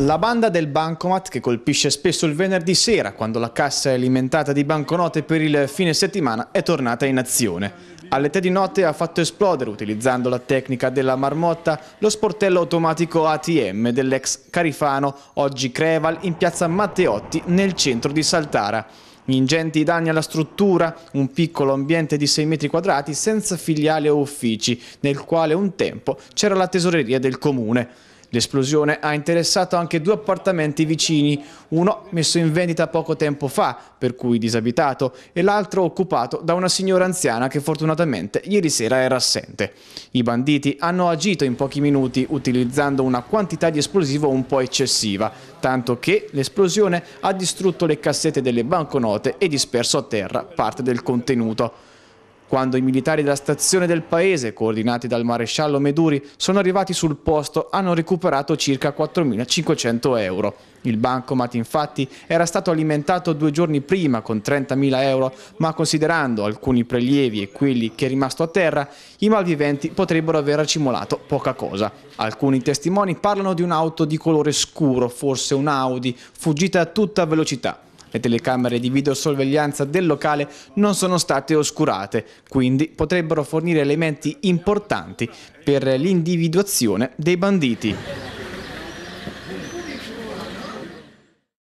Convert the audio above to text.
La banda del bancomat che colpisce spesso il venerdì sera quando la cassa è alimentata di banconote per il fine settimana è tornata in azione. Alle tre di notte ha fatto esplodere, utilizzando la tecnica della marmotta, lo sportello automatico ATM dell'ex Carifano, oggi Creval, in piazza Matteotti nel centro di Saltara. Ingenti danni alla struttura, un piccolo ambiente di 6 metri quadrati senza filiale o uffici, nel quale un tempo c'era la tesoreria del comune. L'esplosione ha interessato anche due appartamenti vicini, uno messo in vendita poco tempo fa, per cui disabitato, e l'altro occupato da una signora anziana che fortunatamente ieri sera era assente. I banditi hanno agito in pochi minuti utilizzando una quantità di esplosivo un po' eccessiva, tanto che l'esplosione ha distrutto le cassette delle banconote e disperso a terra parte del contenuto. Quando i militari della stazione del paese, coordinati dal maresciallo Meduri, sono arrivati sul posto hanno recuperato circa 4.500 euro. Il bancomat infatti era stato alimentato due giorni prima con 30.000 euro, ma considerando alcuni prelievi e quelli che è rimasto a terra, i malviventi potrebbero aver accimolato poca cosa. Alcuni testimoni parlano di un'auto di colore scuro, forse un Audi, fuggita a tutta velocità. Le telecamere di videosorveglianza del locale non sono state oscurate, quindi potrebbero fornire elementi importanti per l'individuazione dei banditi.